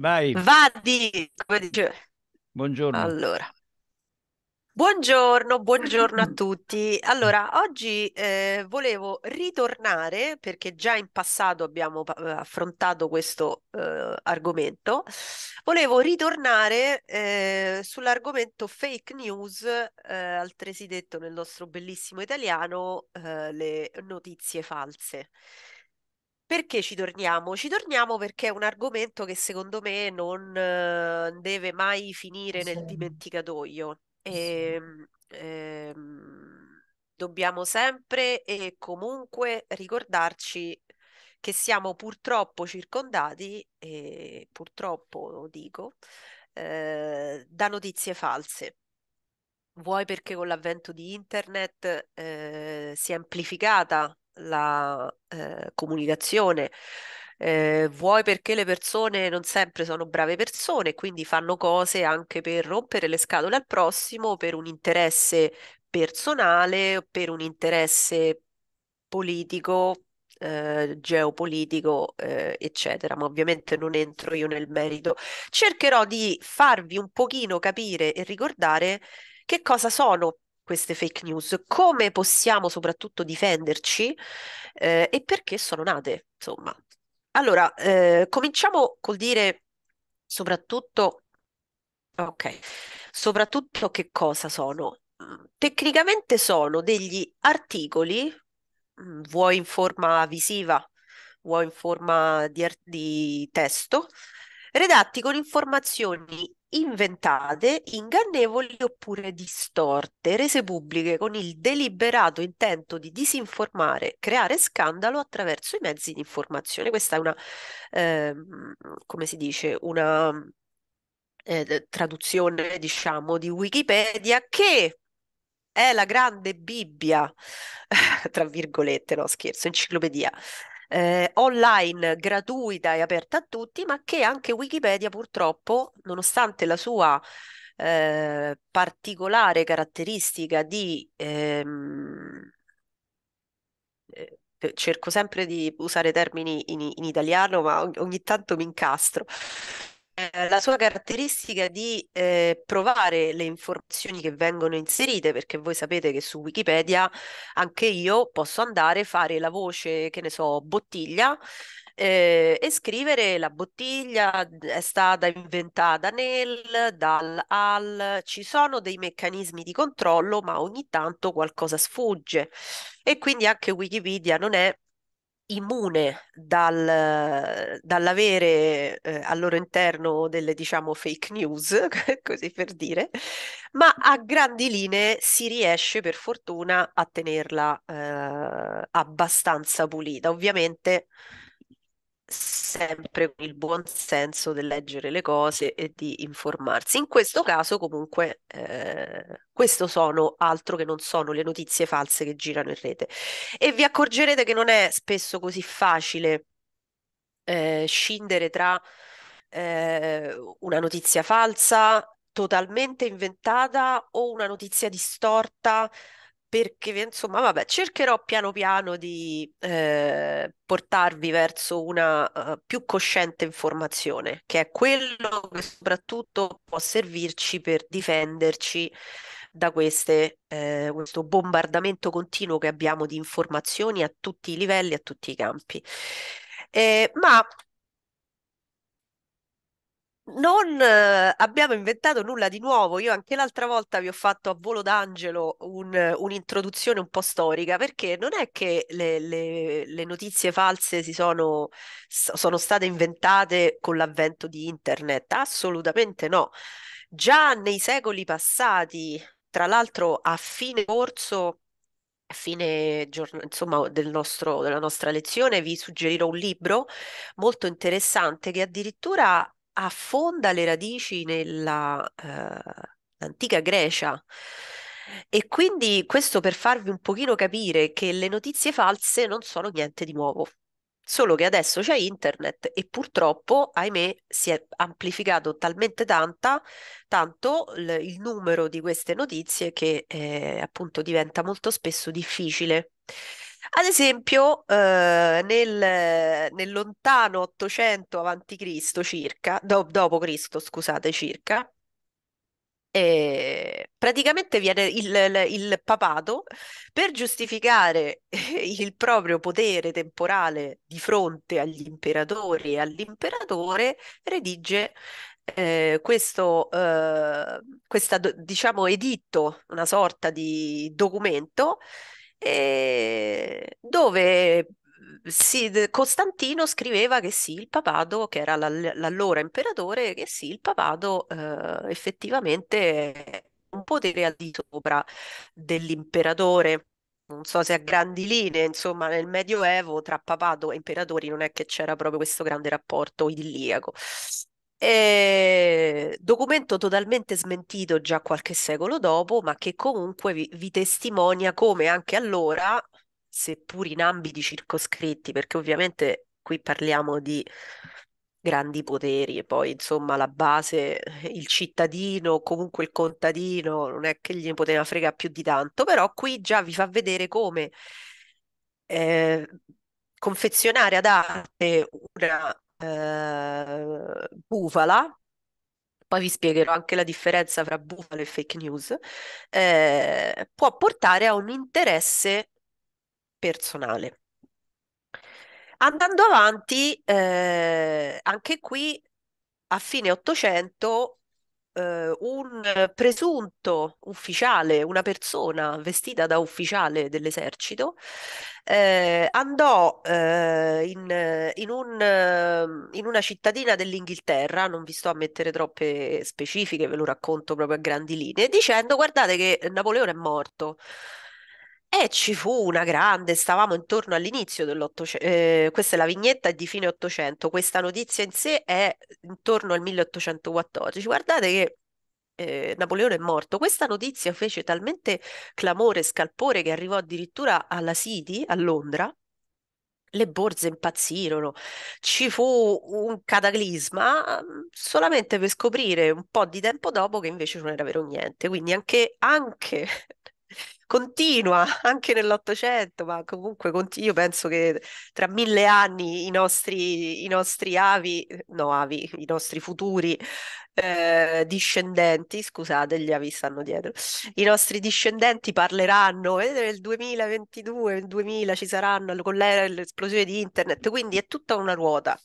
Vai. Vadi, come dice. Buongiorno. Allora. Buongiorno, buongiorno a tutti. Allora, oggi eh, volevo ritornare, perché già in passato abbiamo eh, affrontato questo eh, argomento, volevo ritornare eh, sull'argomento fake news, eh, altresì detto nel nostro bellissimo italiano, eh, le notizie false. Perché ci torniamo? Ci torniamo perché è un argomento che secondo me non eh, deve mai finire sì. nel dimenticatoio. E, sì. eh, dobbiamo sempre e comunque ricordarci che siamo purtroppo circondati, e purtroppo lo dico, eh, da notizie false. Vuoi perché con l'avvento di internet eh, si è amplificata la eh, comunicazione. Eh, vuoi perché le persone non sempre sono brave persone, quindi fanno cose anche per rompere le scatole al prossimo, per un interesse personale, per un interesse politico, eh, geopolitico, eh, eccetera. Ma ovviamente non entro io nel merito. Cercherò di farvi un pochino capire e ricordare che cosa sono queste fake news, come possiamo soprattutto difenderci eh, e perché sono nate, insomma. Allora, eh, cominciamo col dire soprattutto, ok, soprattutto che cosa sono? Mm, tecnicamente sono degli articoli, mm, vuoi in forma visiva, vuoi in forma di, di testo, redatti con informazioni inventate, ingannevoli oppure distorte, rese pubbliche con il deliberato intento di disinformare, creare scandalo attraverso i mezzi di informazione. Questa è una, eh, come si dice, una eh, traduzione, diciamo, di Wikipedia che è la grande Bibbia, tra virgolette, no scherzo, enciclopedia eh, online gratuita e aperta a tutti, ma che anche Wikipedia purtroppo, nonostante la sua eh, particolare caratteristica di... Ehm, eh, cerco sempre di usare termini in, in italiano, ma ogni, ogni tanto mi incastro. Eh, la sua caratteristica di eh, provare le informazioni che vengono inserite, perché voi sapete che su Wikipedia anche io posso andare, fare la voce, che ne so, bottiglia, eh, e scrivere la bottiglia è stata inventata nel, dal, al, ci sono dei meccanismi di controllo, ma ogni tanto qualcosa sfugge. E quindi anche Wikipedia non è immune dal, dall'avere eh, al loro interno delle, diciamo, fake news, così per dire, ma a grandi linee si riesce per fortuna a tenerla eh, abbastanza pulita. Ovviamente sempre con il buon senso del leggere le cose e di informarsi. In questo caso, comunque, eh, questo sono altro che non sono le notizie false che girano in rete. E vi accorgerete che non è spesso così facile eh, scindere tra eh, una notizia falsa totalmente inventata o una notizia distorta perché insomma, vabbè, cercherò piano piano di eh, portarvi verso una uh, più cosciente informazione, che è quello che soprattutto può servirci per difenderci da queste, eh, questo bombardamento continuo che abbiamo di informazioni a tutti i livelli, a tutti i campi. Eh, ma non eh, abbiamo inventato nulla di nuovo. Io anche l'altra volta vi ho fatto a volo d'angelo un, un'introduzione un po' storica, perché non è che le, le, le notizie false si sono, sono state inventate con l'avvento di internet, assolutamente no. Già nei secoli passati, tra l'altro a fine corso a fine giorno, insomma, del nostro, della nostra lezione vi suggerirò un libro molto interessante che addirittura affonda le radici nell'antica eh, Grecia. E quindi questo per farvi un pochino capire che le notizie false non sono niente di nuovo. Solo che adesso c'è internet e purtroppo, ahimè, si è amplificato talmente tanta, tanto l- il numero di queste notizie che eh, appunto diventa molto spesso difficile ad esempio, eh, nel, nel lontano 800 avanti Cristo circa, do- dopo Cristo, scusate, circa, eh, praticamente viene il, il- il papato per giustificare il proprio potere temporale di fronte agli imperatori e all'imperatore, redige eh, questo eh, questa, diciamo editto, una sorta di documento e dove mhmm, sì, Costantino scriveva che sì, il papato, che era l'allora imperatore, che sì, il papato eh, uhm, effettivamente è un potere al di sopra dell'imperatore. Non so se a grandi linee, insomma, nel Medioevo tra papato e imperatori non è che c'era proprio questo grande rapporto idilliaco. Eh, documento totalmente smentito già qualche secolo dopo, ma che comunque vi, vi testimonia come anche allora, seppur in ambiti circoscritti, perché ovviamente qui parliamo di grandi poteri e poi insomma la base, il cittadino, comunque il contadino, non è che gli poteva frega più di tanto, però qui già vi fa vedere come eh, confezionare ad arte una eh, bufala, poi vi spiegherò anche la differenza tra bufala e fake news, eh, può portare a un interesse personale. Andando avanti, eh, anche qui a fine Ottocento eh, un presunto ufficiale, una persona vestita da ufficiale dell'esercito, eh, andò eh, in, in, un, in, una cittadina dell'Inghilterra, non vi sto a mettere troppe specifiche, ve lo racconto proprio a grandi linee, dicendo guardate che Napoleone è morto. E eh, ci fu una grande, stavamo intorno all'inizio dell'Ottocento, eh, questa è la vignetta di fine Ottocento, questa notizia in sé è intorno al 1814. Guardate che eh, Napoleone è morto. Questa notizia fece talmente clamore e scalpore che arrivò addirittura alla City, a Londra, le borse impazzirono, ci fu un cataclisma mm, solamente per scoprire un po' di tempo dopo che invece non era vero niente. Quindi anche, anche continua anche nell'Ottocento, ma comunque io penso che tra mille anni i nostri, i nostri avi, no avi, i nostri futuri eh, discendenti, scusate, gli avi stanno dietro, i nostri discendenti parleranno e eh, nel 2022, nel 2000 ci saranno con l'esplosione di internet, quindi è tutta una ruota.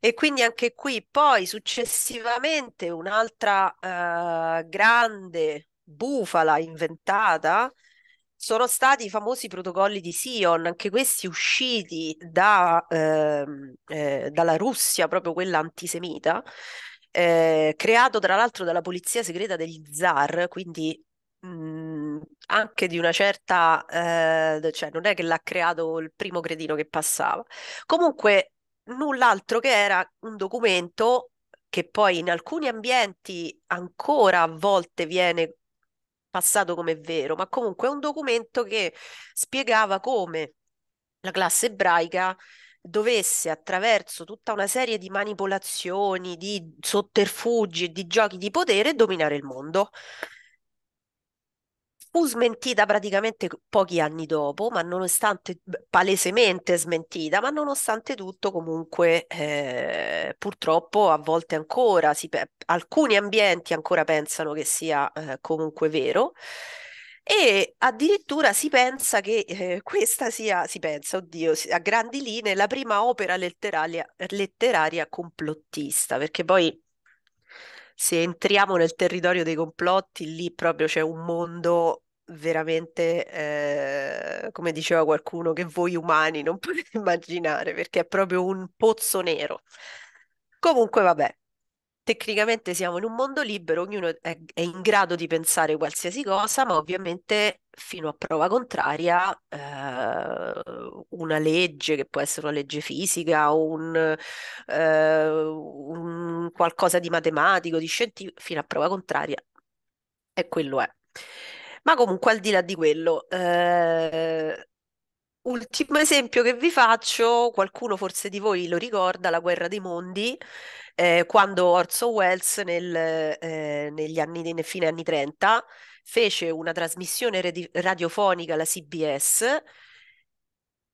E quindi anche qui poi successivamente un'altra eh, grande bufala inventata sono stati i famosi protocolli di Sion, anche questi usciti da, eh, eh, dalla Russia, proprio quella antisemita, eh, creato tra l'altro dalla polizia segreta degli zar, quindi mh, mm, anche di una certa, eh, cioè non è che l'ha creato il primo credino che passava. Comunque, null'altro che era un documento che poi in alcuni ambienti ancora a volte viene passato come vero, ma comunque è un documento che spiegava come la classe ebraica dovesse attraverso tutta una serie di manipolazioni, di sotterfugi e di giochi di potere dominare il mondo fu smentita praticamente pochi anni dopo, ma nonostante palesemente smentita, ma nonostante tutto comunque eh, purtroppo a volte ancora si, alcuni ambienti ancora pensano che sia eh, comunque vero. E addirittura si pensa che eh, questa sia, si pensa, oddio, a grandi linee, la prima opera letteraria, letteraria complottista, perché poi se entriamo nel territorio dei complotti, lì proprio c'è un mondo veramente, eh, come diceva qualcuno, che voi umani non potete immaginare, perché è proprio un pozzo nero. Comunque, vabbè, tecnicamente siamo in un mondo libero, ognuno è, è in grado di pensare qualsiasi cosa, ma ovviamente fino a prova contraria eh, una legge che può essere una legge fisica o un, eh, un qualcosa di matematico, di scientifico, fino a prova contraria. E quello è. Ma comunque al di là di quello, eh, ultimo esempio che vi faccio, qualcuno forse di voi lo ricorda, la guerra dei mondi, eh, quando Orson Welles nel, eh, negli anni, nel fine anni 30 fece una trasmissione radi- radiofonica alla CBS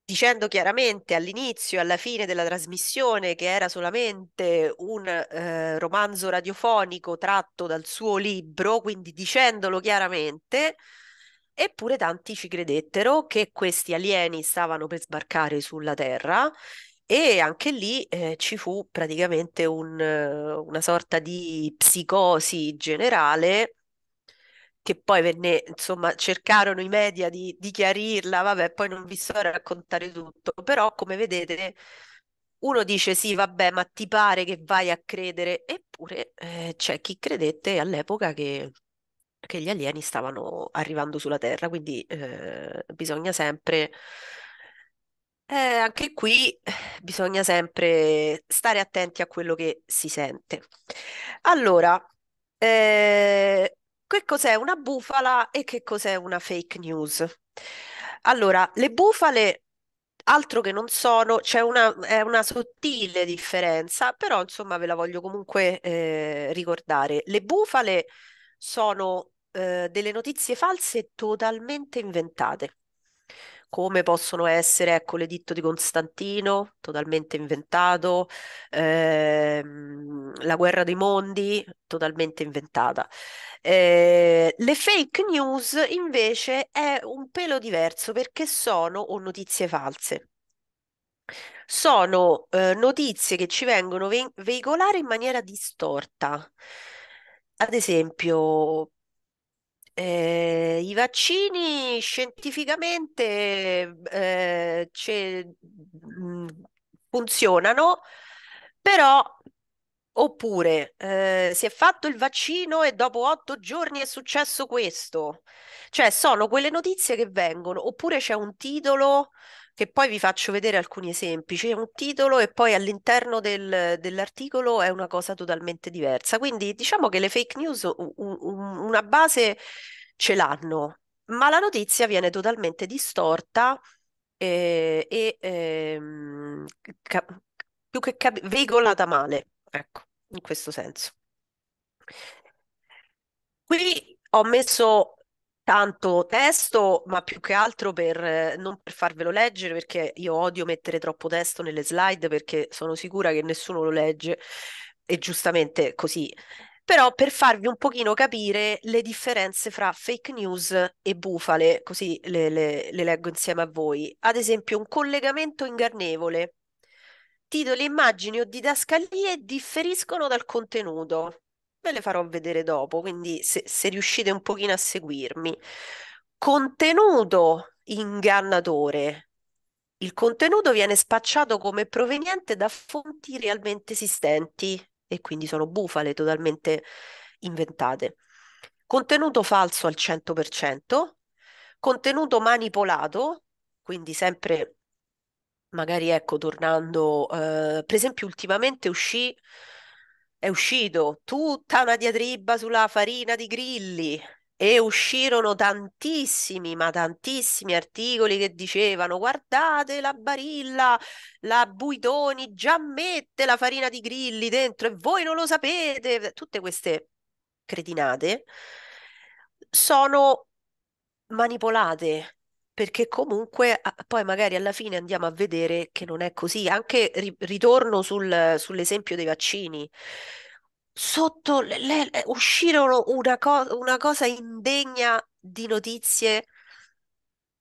dicendo chiaramente all'inizio e alla fine della trasmissione che era solamente un eh, romanzo radiofonico tratto dal suo libro, quindi dicendolo chiaramente, eppure tanti ci credettero che questi alieni stavano per sbarcare sulla Terra e anche lì eh, ci fu praticamente un, una sorta di psicosi generale che poi venne, insomma, cercarono i media di, di chiarirla, vabbè, poi non vi sto a raccontare tutto, però come vedete uno dice sì, vabbè, ma ti pare che vai a credere, eppure eh, c'è chi credette all'epoca che, che, gli alieni stavano arrivando sulla Terra, quindi eh, bisogna sempre, eh, anche qui bisogna sempre stare attenti a quello che si sente. Allora, eh, che cos'è una bufala e che cos'è una fake news. Allora, le bufale altro che non sono, c'è una, una, sottile differenza, però insomma ve la voglio comunque eh, ricordare. Le bufale sono eh, delle notizie false totalmente inventate come possono essere, ecco, l'editto di Costantino, totalmente inventato, ehm, la guerra dei mondi, totalmente inventata. Eh, le fake news invece è un pelo diverso perché sono o notizie false. Sono eh, notizie che ci vengono ve- veicolate in maniera distorta. Ad esempio, eh, i vaccini scientificamente eh, mh, mm, funzionano, però oppure eh, si è fatto il vaccino e dopo otto giorni è successo questo. Cioè sono quelle notizie che vengono, oppure c'è un titolo che poi vi faccio vedere alcuni esempi. C'è un titolo e poi all'interno del, dell'articolo è una cosa totalmente diversa. Quindi diciamo che le fake news un, un, una base ce l'hanno, ma la notizia viene totalmente distorta e, eh, e ehm, cap- più che cap- veicolata male, ecco, in questo senso. Qui ho messo tanto testo, ma più che altro per eh, non per farvelo leggere, perché io odio mettere troppo testo nelle slide perché sono sicura che nessuno lo legge e giustamente così. Però per farvi un pochino capire le differenze fra fake news e bufale, così le, le, le leggo insieme a voi. Ad esempio, un collegamento ingannevole. Titoli, immagini o didascalie differiscono dal contenuto ve le farò vedere dopo, quindi se, se riuscite un pochino a seguirmi. Contenuto ingannatore. Il contenuto viene spacciato come proveniente da fonti realmente esistenti e quindi sono bufale totalmente inventate. Contenuto falso al 100%, contenuto manipolato, quindi sempre magari ecco tornando, eh, per esempio ultimamente uscì è uscito tutta una diatriba sulla farina di grilli e uscirono tantissimi, ma tantissimi articoli che dicevano guardate la Barilla, la Buitoni già mette la farina di grilli dentro e voi non lo sapete. Tutte queste cretinate sono manipolate perché comunque poi magari alla fine andiamo a vedere che non è così. Anche ri- ritorno sul, sull'esempio dei vaccini. Sotto le, le, uscirono una, co- una cosa indegna di notizie.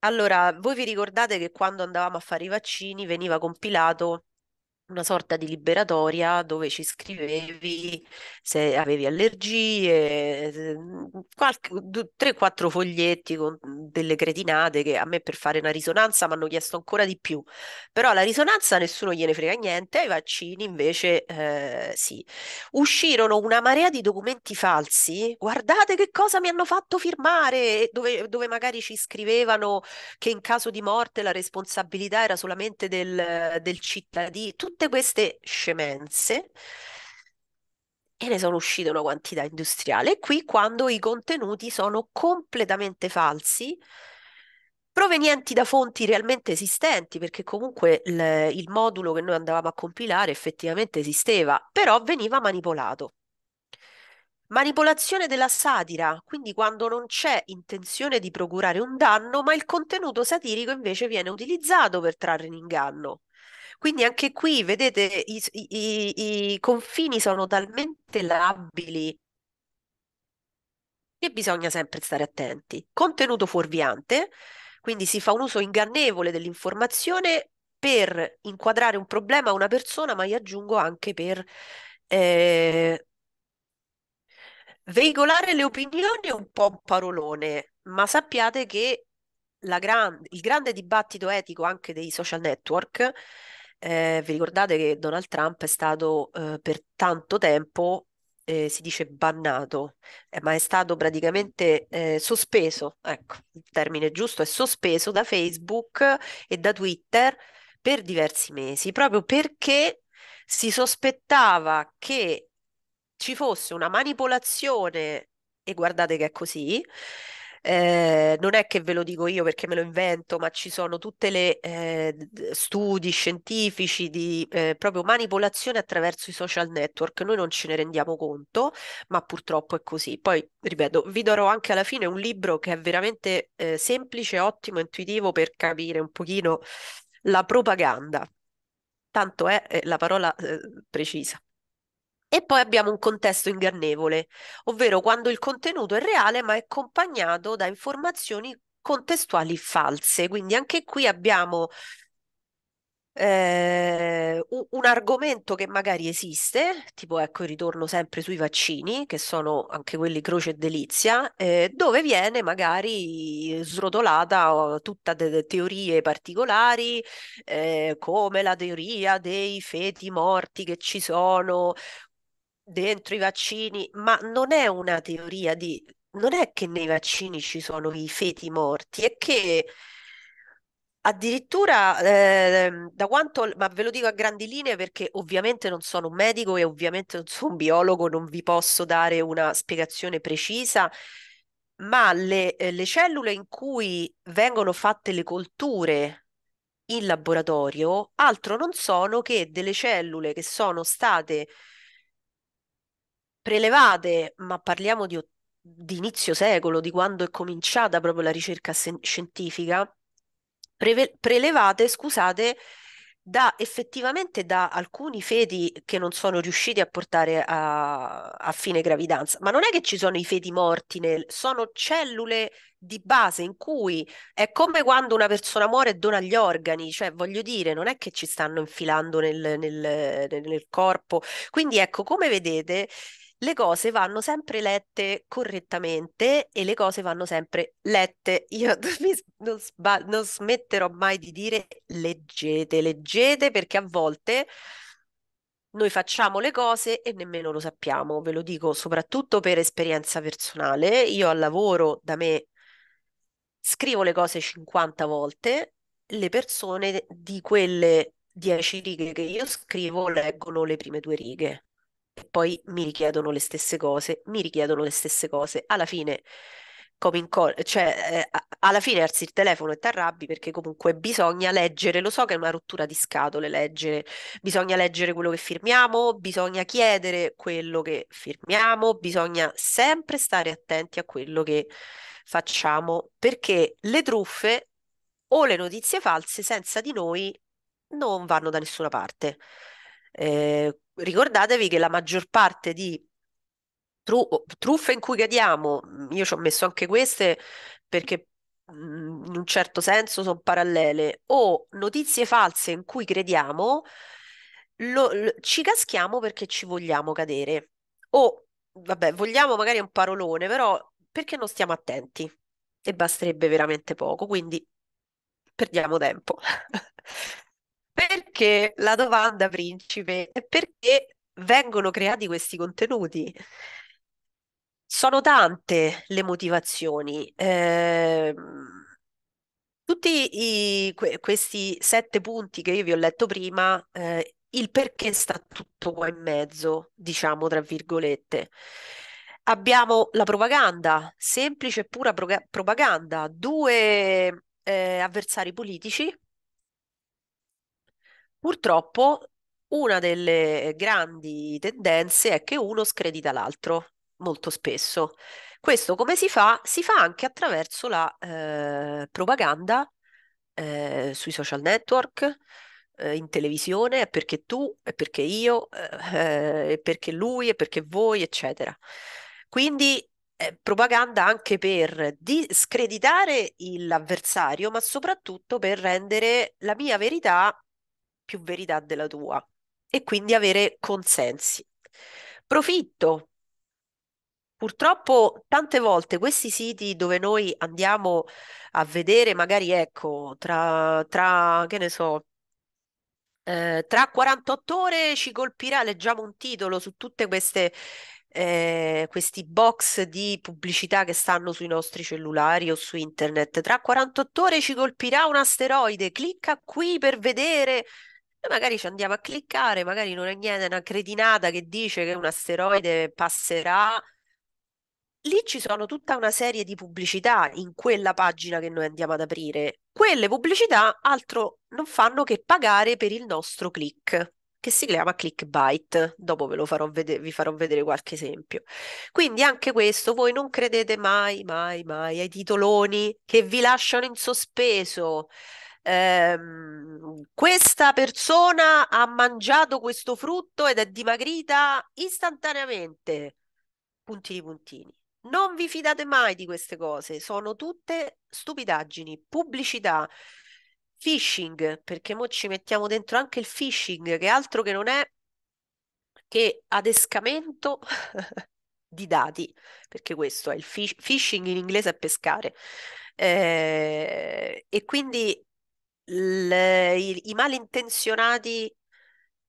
Allora, voi vi ricordate che quando andavamo a fare i vaccini veniva compilato una sorta di liberatoria dove ci scrivevi se avevi allergie, 3 mm, quattro foglietti con delle cretinate che a me per fare una risonanza mi hanno chiesto ancora di più, però la risonanza nessuno gliene frega niente, ai vaccini invece eh, sì. Uscirono una marea di documenti falsi, guardate che cosa mi hanno fatto firmare, dove, dove magari ci scrivevano che in caso di morte la responsabilità era solamente del, del cittadino, tutte tutte queste scemenze e ne sono uscite una quantità industriale. E qui quando i contenuti sono completamente falsi, provenienti da fonti realmente esistenti, perché comunque il, il modulo che noi andavamo a compilare effettivamente esisteva, però veniva manipolato. Manipolazione della satira, quindi quando non c'è intenzione di procurare un danno, ma il contenuto satirico invece viene utilizzato per trarre in inganno. Quindi anche qui, vedete, i, i, i confini sono talmente labili che bisogna sempre stare attenti. Contenuto fuorviante, quindi si fa un uso ingannevole dell'informazione per inquadrare un problema a una persona, ma io aggiungo anche per eh, veicolare le opinioni è un po' un parolone, ma sappiate che gran il grande dibattito etico anche dei social network eh, vi ricordate che Donald Trump è stato eh, per tanto tempo, eh, si dice bannato, eh, ma è stato praticamente eh, sospeso, ecco, il termine giusto è sospeso da Facebook e da Twitter per diversi mesi, proprio perché si sospettava che ci fosse una manipolazione, e guardate che è così, eh, non è che ve lo dico io perché me lo invento, ma ci sono tutte le eh, studi scientifici di eh, proprio manipolazione attraverso i social network. Noi non ce ne rendiamo conto, ma purtroppo è così. Poi, ripeto, vi darò anche alla fine un libro che è veramente eh, semplice, ottimo, intuitivo per capire un pochino la propaganda. Tanto è eh, la parola eh, precisa. E poi abbiamo un contesto ingannevole, ovvero quando il contenuto è reale ma è accompagnato da informazioni contestuali false. Quindi anche qui abbiamo eh, un argomento che magari esiste, tipo ecco, il ritorno sempre sui vaccini, che sono anche quelli croce e delizia, eh, dove viene magari srotolata tutta delle teorie particolari, eh, come la teoria dei feti morti che ci sono, dentro i vaccini, ma non è una teoria di... non è che nei vaccini ci sono i feti morti, è che addirittura eh, da quanto... ma ve lo dico a grandi linee perché ovviamente non sono un medico e ovviamente non sono un biologo, non vi posso dare una spiegazione precisa, ma le, eh, le cellule in cui vengono fatte le colture in laboratorio altro non sono che delle cellule che sono state prelevate, ma parliamo di, di inizio secolo, di quando è cominciata proprio la ricerca scientifica, preve- prelevate, scusate, da, effettivamente da alcuni feti che non sono riusciti a portare a, a, fine gravidanza, ma non è che ci sono i feti morti, nel, sono cellule di base in cui è come quando una persona muore e dona gli organi, cioè voglio dire, non è che ci stanno infilando nel, nel, nel corpo. Quindi ecco, come vedete, le cose vanno sempre lette correttamente e le cose vanno sempre lette. Io non, sba- non smetterò mai di dire leggete, leggete perché a volte noi facciamo le cose e nemmeno lo sappiamo, ve lo dico soprattutto per esperienza personale. Io al lavoro da me scrivo le cose 50 volte, le persone di quelle 10 righe che io scrivo leggono le prime due righe e poi mi richiedono le stesse cose, mi richiedono le stesse cose. Alla fine, come in call, cioè, eh, alla fine alzi il telefono e ti arrabbi perché comunque bisogna leggere, lo so che è una rottura di scatole leggere, bisogna leggere quello che firmiamo, bisogna chiedere quello che firmiamo, bisogna sempre stare attenti a quello che facciamo perché le truffe o le notizie false senza di noi non vanno da nessuna parte. Eh, ricordatevi che la maggior parte di tru- truffe in cui cadiamo, mm, io ci ho messo anche queste perché mm, in un certo senso sono parallele, o notizie false in cui crediamo, lo, lo, ci caschiamo perché ci vogliamo cadere. O, vabbè, vogliamo magari un parolone, però perché non stiamo attenti? E basterebbe veramente poco, quindi perdiamo tempo. perché la domanda, principe, è perché vengono creati questi contenuti? Sono tante le motivazioni. Eh, tutti i, que- questi sette punti che io vi ho letto prima, eh, il perché sta tutto qua in mezzo, diciamo tra virgolette. Abbiamo la propaganda, semplice e pura pro- propaganda, due eh, avversari politici Purtroppo una delle grandi tendenze è che uno scredita l'altro molto spesso. Questo come si fa? Si fa anche attraverso la eh, propaganda eh, sui social network, eh, in televisione, è perché tu, è perché io, eh, è perché lui, è perché voi, eccetera. Quindi propaganda anche per discreditare l'avversario, ma soprattutto per rendere la mia verità più verità della tua e quindi avere consensi. Profitto. Purtroppo tante volte questi siti dove noi andiamo a vedere, magari ecco, tra, tra che ne so, eh, tra 48 ore ci colpirà, leggiamo un titolo su tutte queste eh, questi box di pubblicità che stanno sui nostri cellulari o su internet. Tra 48 ore ci colpirà un asteroide, clicca qui per vedere e magari ci andiamo a cliccare, magari non è niente, è una cretinata che dice che un asteroide passerà. Lì ci sono tutta una serie di pubblicità in quella pagina che noi andiamo ad aprire. Quelle pubblicità altro non fanno che pagare per il nostro click che si chiama clickbait. Dopo ve lo farò vedere, vi farò vedere qualche esempio. Quindi anche questo, voi non credete mai, mai, mai ai titoloni che vi lasciano in sospeso ehm, questa persona ha mangiato questo frutto ed è dimagrita istantaneamente. Puntini puntini. Non vi fidate mai di queste cose, sono tutte stupidaggini, pubblicità, phishing, perché mo ci mettiamo dentro anche il phishing, che altro che non è che adescamento di dati, perché questo è il phishing in inglese è pescare. Eh, e quindi le, i, i, malintenzionati,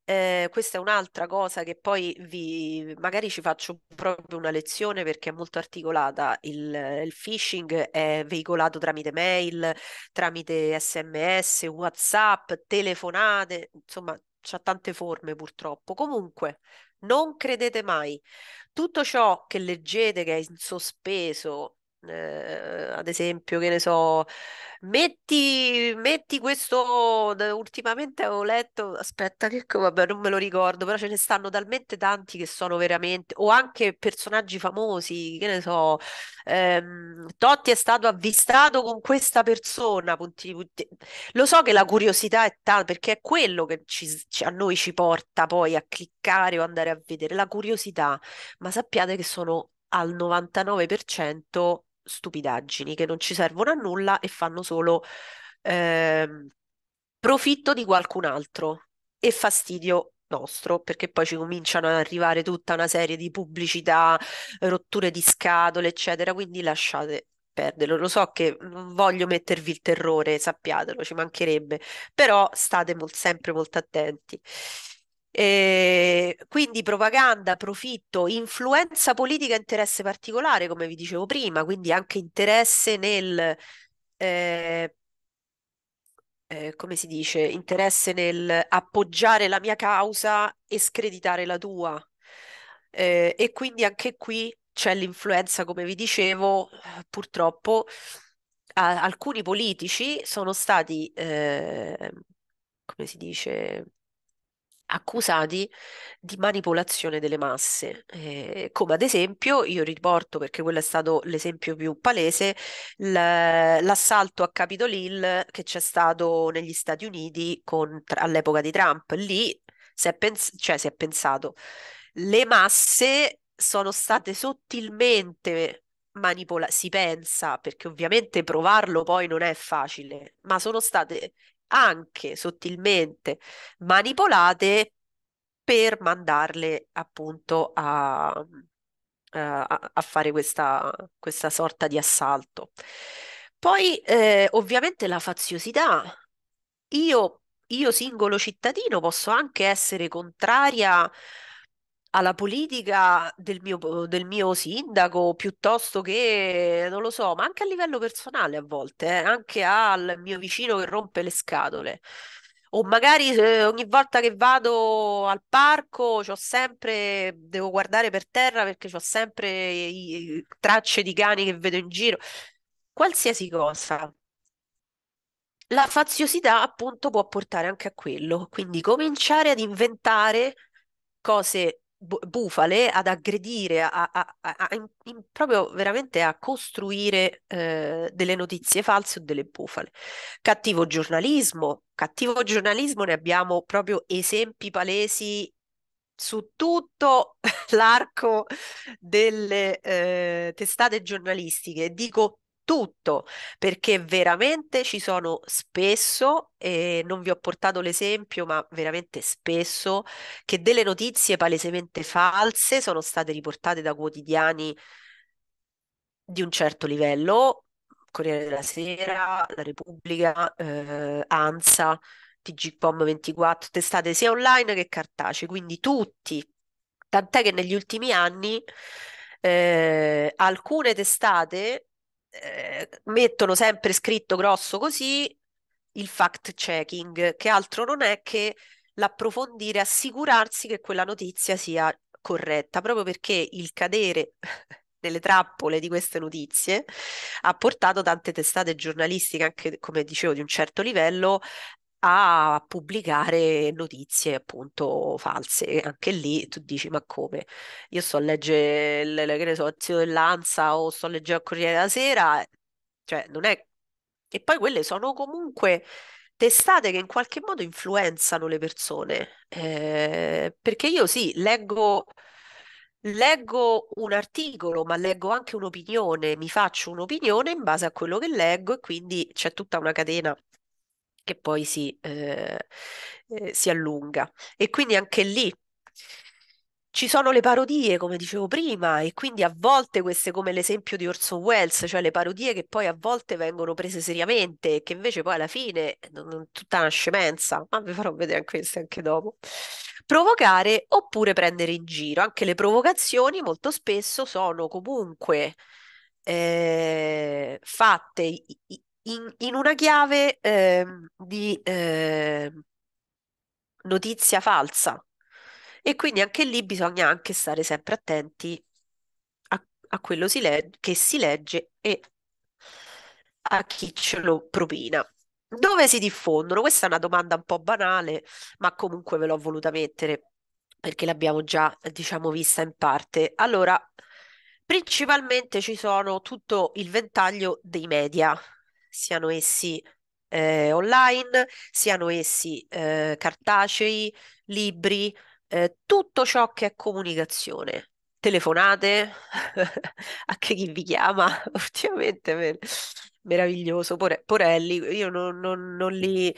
eh, questa è un'altra cosa che poi vi, magari ci faccio proprio una lezione perché è molto articolata. Il, il phishing è veicolato tramite mail, tramite sms, whatsapp, telefonate, insomma, ha tante forme purtroppo. Comunque, non credete mai. Tutto ciò che leggete che è in sospeso, eh, ad esempio, che ne so, Metti, metti questo, ultimamente ho letto, aspetta che vabbè non me lo ricordo, però ce ne stanno talmente tanti che sono veramente, o anche personaggi famosi, che ne so, ehm, Totti è stato avvistato con questa persona, punti, punti. Lo so che la curiosità è tale, perché è quello che ci, a noi ci porta poi a cliccare o andare a vedere, la curiosità, ma sappiate che sono al 99% stupidaggini che non ci servono a nulla e fanno solo eh, profitto di qualcun altro e fastidio nostro, perché poi ci cominciano ad arrivare tutta una serie di pubblicità, rotture di scatole, eccetera, quindi lasciate perderlo. Lo so che non voglio mettervi il terrore, sappiatelo, ci mancherebbe, però state mo- sempre molto attenti. Eh, quindi propaganda, profitto, influenza politica, interesse particolare, come vi dicevo prima, quindi anche interesse nel, eh, eh, come si dice, interesse nel appoggiare la mia causa e screditare la tua. Ehm, e quindi anche qui c'è l'influenza, come vi dicevo, purtroppo a, alcuni politici sono stati, ehm, come si dice, accusati di manipolazione delle masse, eh, come ad esempio, io riporto perché quello è stato l'esempio più palese, l'assalto a Capitol Hill che c'è stato negli Stati Uniti con, all'epoca di Trump. Lì si è, pens- cioè, si è pensato le masse sono state sottilmente manipolate, si pensa, perché ovviamente provarlo poi non è facile, ma sono state anche sottilmente manipolate per mandarle appunto a, eh, a, a fare questa, questa, sorta di assalto. Poi eh, ovviamente la faziosità. Io, io singolo cittadino posso anche essere contraria alla politica del mio, del mio, sindaco piuttosto che, non lo so, ma anche a livello personale a volte, eh, anche al mio vicino che rompe le scatole. O magari eh, ogni volta che vado al parco c'ho sempre, devo guardare per terra perché ho sempre i, i, tracce di cani che vedo in giro. Qualsiasi cosa. La faziosità appunto può portare anche a quello, quindi cominciare ad inventare cose bufale ad aggredire, a, a, a, in, proprio veramente a costruire eh, delle notizie false o delle bufale. Cattivo giornalismo, cattivo giornalismo ne abbiamo proprio esempi palesi su tutto l'arco delle eh, testate giornalistiche. Dico tutto, perché veramente ci sono spesso, e non vi ho portato l'esempio, ma veramente spesso, che delle notizie palesemente false sono state riportate da quotidiani di un certo livello, Corriere della Sera, La Repubblica, eh, ANSA, TGPOM24, testate sia online che cartacee, quindi tutti. Tant'è che negli ultimi anni eh, alcune testate eh, mettono sempre scritto grosso così il fact checking, che altro non è che l'approfondire, assicurarsi che quella notizia sia corretta, proprio perché il cadere nelle trappole di queste notizie ha portato tante testate giornalistiche, anche come dicevo di un certo livello, a pubblicare notizie appunto false. Anche lì tu dici: Ma come? Io sto a leggere le, le, che ne so, il dell'Ansa o sto a leggere il Corriere della Sera, cioè non è. E poi quelle sono comunque testate che in qualche modo influenzano le persone. Eh, perché io sì, leggo leggo un articolo, ma leggo anche un'opinione, mi faccio un'opinione in base a quello che leggo e quindi c'è tutta una catena che poi si, eh, eh, si allunga. E quindi anche lì ci sono le parodie, come dicevo prima, e quindi a volte queste come l'esempio di Orson Welles, cioè le parodie che poi a volte vengono prese seriamente e che invece poi alla fine eh, tutta una scemenza, ma vi farò vedere anche queste anche dopo. Provocare oppure prendere in giro. Anche le provocazioni molto spesso sono comunque eh, fatte in, in una chiave eh, di eh, notizia falsa. E quindi anche lì bisogna anche stare sempre attenti a, a quello si leg- che si legge e a chi ce lo propina. Dove si diffondono? Questa è una domanda un po' banale, ma comunque ve l'ho voluta mettere perché l'abbiamo già, diciamo, vista in parte. Allora, principalmente ci sono tutto il ventaglio dei media, siano essi eh, online, siano essi eh, cartacei, libri, eh, tutto ciò che è comunicazione. Telefonate, anche chi vi chiama ultimamente, meraviglioso, Porelli, io non, non, non li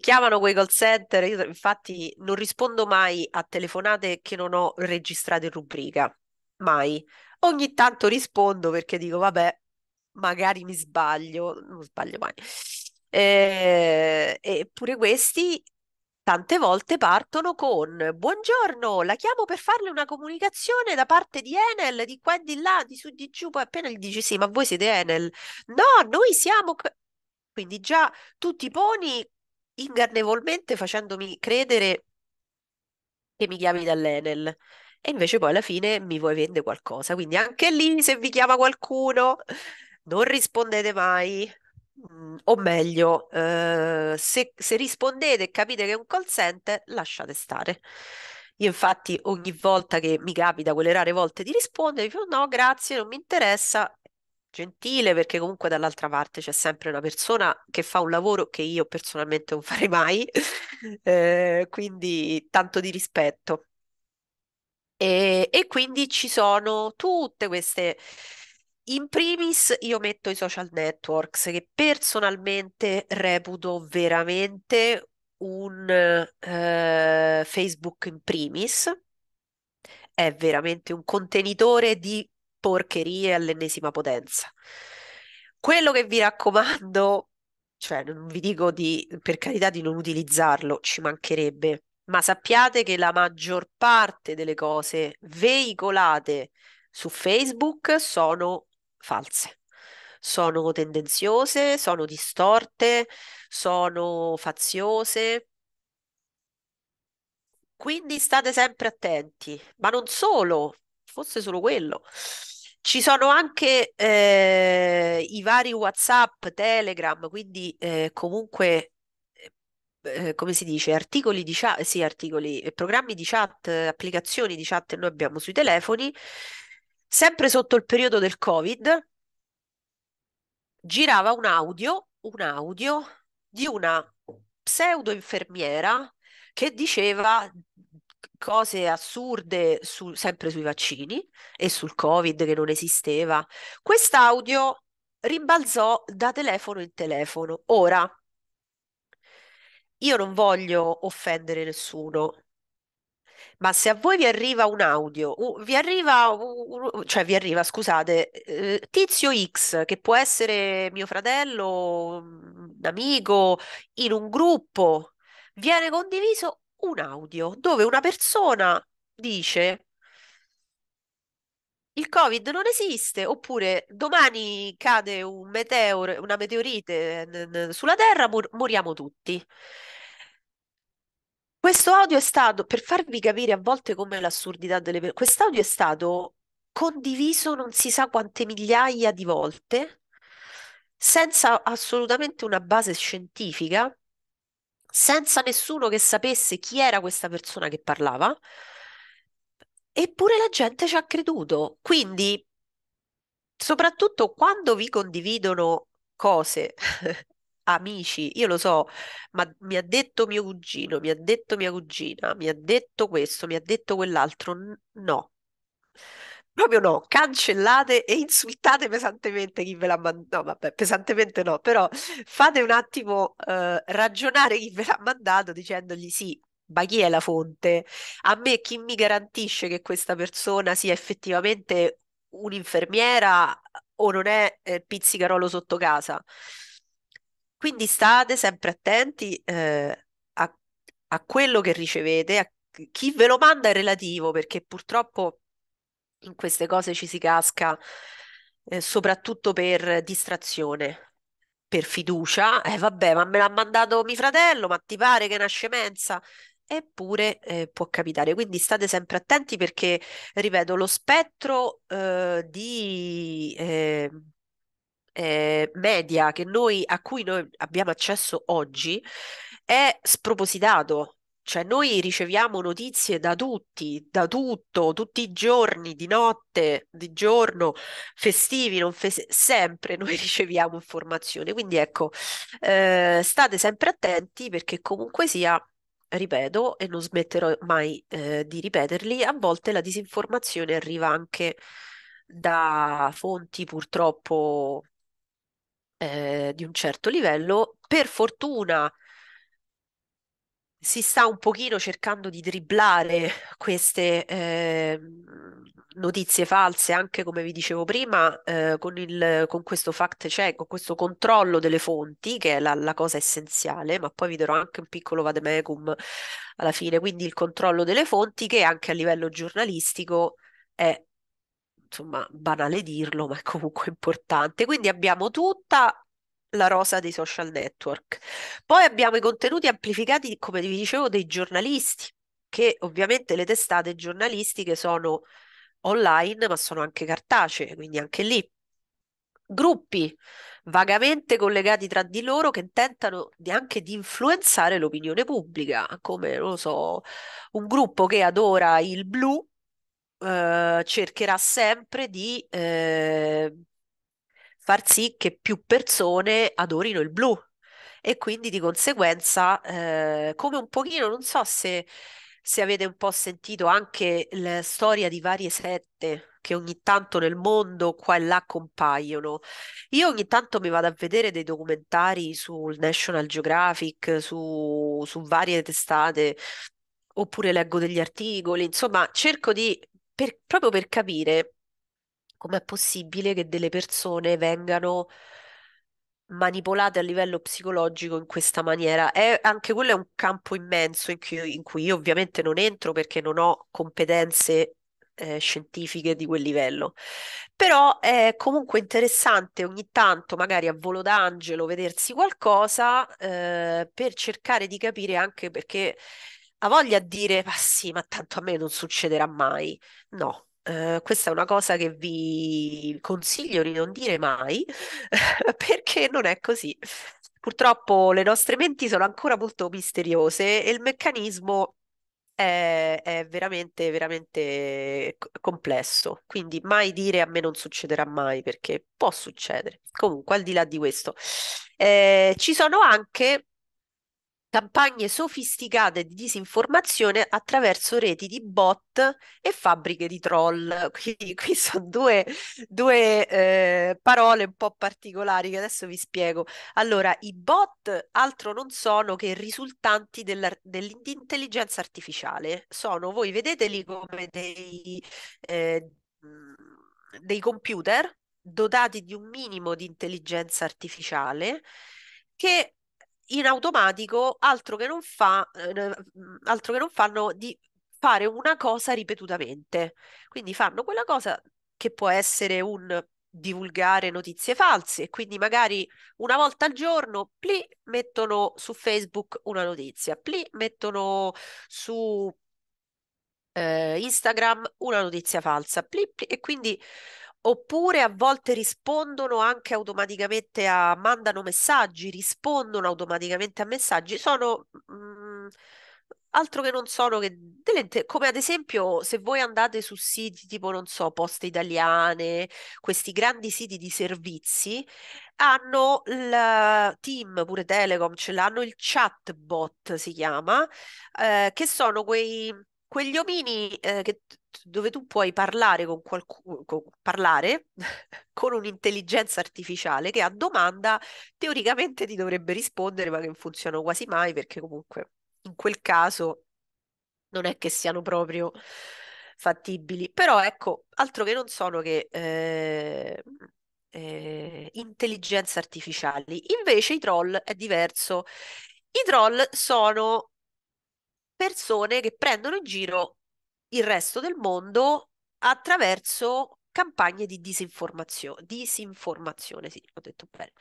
chiamano quei call center, io infatti non rispondo mai a telefonate che non ho registrato in rubrica, mai. Ogni tanto rispondo perché dico, vabbè, magari mi sbaglio, non sbaglio mai. Eh, eppure questi tante volte partono con buongiorno, la chiamo per farle una comunicazione da parte di Enel, di qua e di là, di su di giù, poi appena gli dici sì, ma voi siete Enel. No, noi siamo... Quindi già tu ti poni ingannevolmente facendomi credere che mi chiami dall'Enel e invece poi alla fine mi vuoi vendere qualcosa. Quindi anche lì se vi chiama qualcuno non rispondete mai, mm, o meglio, eh, se, se, rispondete e capite che è un call center, lasciate stare. Io infatti ogni volta che mi capita quelle rare volte di rispondere, dico no, grazie, non mi interessa, gentile perché comunque dall'altra parte c'è sempre una persona che fa un lavoro che io personalmente non farei mai, eh, quindi tanto di rispetto. E, e quindi ci sono tutte queste in primis io metto i social networks che personalmente reputo veramente un eh, Facebook in primis, è veramente un contenitore di porcherie all'ennesima potenza. Quello che vi raccomando, cioè non vi dico di, per carità di non utilizzarlo, ci mancherebbe, ma sappiate che la maggior parte delle cose veicolate su Facebook sono false. Sono tendenziose, sono distorte, sono faziose. Quindi state sempre attenti, ma non solo, forse solo quello. Ci sono anche eh, i vari WhatsApp, Telegram, quindi eh, comunque, eh, eh come si dice, articoli di chat, sì, articoli, eh, programmi di chat, applicazioni di chat che noi abbiamo sui telefoni Sempre sotto il periodo del Covid, girava un audio, un audio di una pseudo infermiera che diceva cose assurde su, sempre sui vaccini e sul Covid che non esisteva. Quest'audio rimbalzò da telefono in telefono. Ora, io non voglio offendere nessuno, ma se a voi vi arriva un audio, vi arriva, cioè vi arriva, scusate, eh, tizio X, che può essere mio fratello, un amico, in un gruppo, viene condiviso un audio dove una persona dice il Covid non esiste, oppure domani cade un meteor, una meteorite sulla Terra, mur- moriamo tutti. Questo audio è stato, per farvi capire a volte come l'assurdità delle persone, quest'audio è stato condiviso non si sa quante migliaia di volte, senza assolutamente una base scientifica, senza nessuno che sapesse chi era questa persona che parlava, eppure la gente ci ha creduto. Quindi, soprattutto quando vi condividono cose amici, io lo so, ma mi ha detto mio cugino, mi ha detto mia cugina, mi ha detto questo, mi ha detto quell'altro, no. Proprio no, cancellate e insultate pesantemente chi ve l'ha mandato. No, vabbè, pesantemente no, però fate un attimo eh, ragionare chi ve l'ha mandato dicendogli sì, ma chi è la fonte? A me chi mi garantisce che questa persona sia effettivamente un'infermiera o non è eh, pizzicarolo sotto casa? Quindi state sempre attenti eh, a, a, quello che ricevete, a chi ve lo manda è relativo, perché purtroppo in queste cose ci si casca eh, soprattutto per distrazione, per fiducia. Eh vabbè, ma me l'ha mandato mio fratello, ma ti pare che è una scemenza? Eppure eh, può capitare, quindi state sempre attenti perché, ripeto, lo spettro eh, di eh, eh, media noi, a cui noi abbiamo accesso oggi è spropositato. Cioè noi riceviamo notizie da tutti, da tutto, tutti i giorni, di notte, di giorno, festivi, non festivi, sempre noi riceviamo informazioni. Quindi ecco, eh, state sempre attenti perché comunque sia ripeto e non smetterò mai eh, di ripeterli, a volte la disinformazione arriva anche da fonti purtroppo eh, di un certo livello. Per fortuna si sta un pochino cercando di dribblare queste eh, notizie false, anche come vi dicevo prima, eh, con, il, con, questo fact check, con questo controllo delle fonti, che è la, la, cosa essenziale, ma poi vi darò anche un piccolo vademecum alla fine, quindi il controllo delle fonti che anche a livello giornalistico è insomma, banale dirlo, ma è comunque importante. Quindi abbiamo tutta la rosa dei social network. Poi abbiamo i contenuti amplificati, come vi dicevo, dei giornalisti, che ovviamente le testate giornalistiche sono online, ma sono anche cartacee, quindi anche lì. Gruppi vagamente collegati tra di loro che tentano di anche di influenzare l'opinione pubblica, come non lo so, un gruppo che adora il blu eh, cercherà sempre di eh, far sì che più persone adorino il blu e quindi di conseguenza eh, come un pochino, non so se, se avete un po' sentito anche la storia di varie sette che ogni tanto nel mondo qua e là compaiono. Io ogni tanto mi vado a vedere dei documentari sul National Geographic, su, su varie testate, oppure leggo degli articoli, insomma cerco di per, proprio per capire com'è possibile che delle persone vengano manipolate a livello psicologico in questa maniera. È, anche quello è un campo immenso in cui, in cui io ovviamente non entro perché non ho competenze eh, scientifiche di quel livello. Però è comunque interessante ogni tanto, magari a volo d'angelo, vedersi qualcosa eh, per cercare di capire anche perché ha voglia di dire, ma sì, ma tanto a me non succederà mai. No, Uh, questa è una cosa che vi consiglio di non dire mai, perché non è così. Purtroppo le nostre menti sono ancora molto misteriose e il meccanismo è, è veramente, veramente complesso. Quindi mai dire a me non succederà mai, perché può succedere. Comunque, al di là di questo, eh, ci sono anche campagne sofisticate di disinformazione attraverso reti di bot e fabbriche di troll. Quindi qui sono due, due eh, parole un po' particolari che adesso vi spiego. Allora, i bot altro non sono che risultanti dell'intelligenza artificiale. Sono, voi vedeteli come dei, eh, dei computer dotati di un minimo di intelligenza artificiale che in automatico altro che non fa, eh, mm, altro che non fanno di fare una cosa ripetutamente. Quindi fanno quella cosa che può essere un divulgare notizie false, quindi magari una volta al giorno pli, mettono su Facebook una notizia, pli, mettono su eh, Instagram una notizia falsa, pli, pli, e quindi Oppure a volte rispondono anche automaticamente a, mandano messaggi, rispondono automaticamente a messaggi, sono mh, mm, altro che non sono che delle, come ad esempio se voi andate su siti tipo, non so, Poste Italiane, questi grandi siti di servizi, hanno il team, pure Telecom ce l'hanno, il chatbot si chiama, eh, che sono quei quegli omini eh, che, dove tu puoi parlare con qualcuno, parlare con un'intelligenza artificiale che a domanda teoricamente ti dovrebbe rispondere, ma che non funziona quasi mai perché comunque in quel caso non è che siano proprio fattibili. Però ecco, altro che non sono che eh, eh, intelligenze artificiali. Invece i troll è diverso. I troll sono persone che prendono in giro il resto del mondo attraverso campagne di disinformazione. disinformazione. sì, ho detto bene.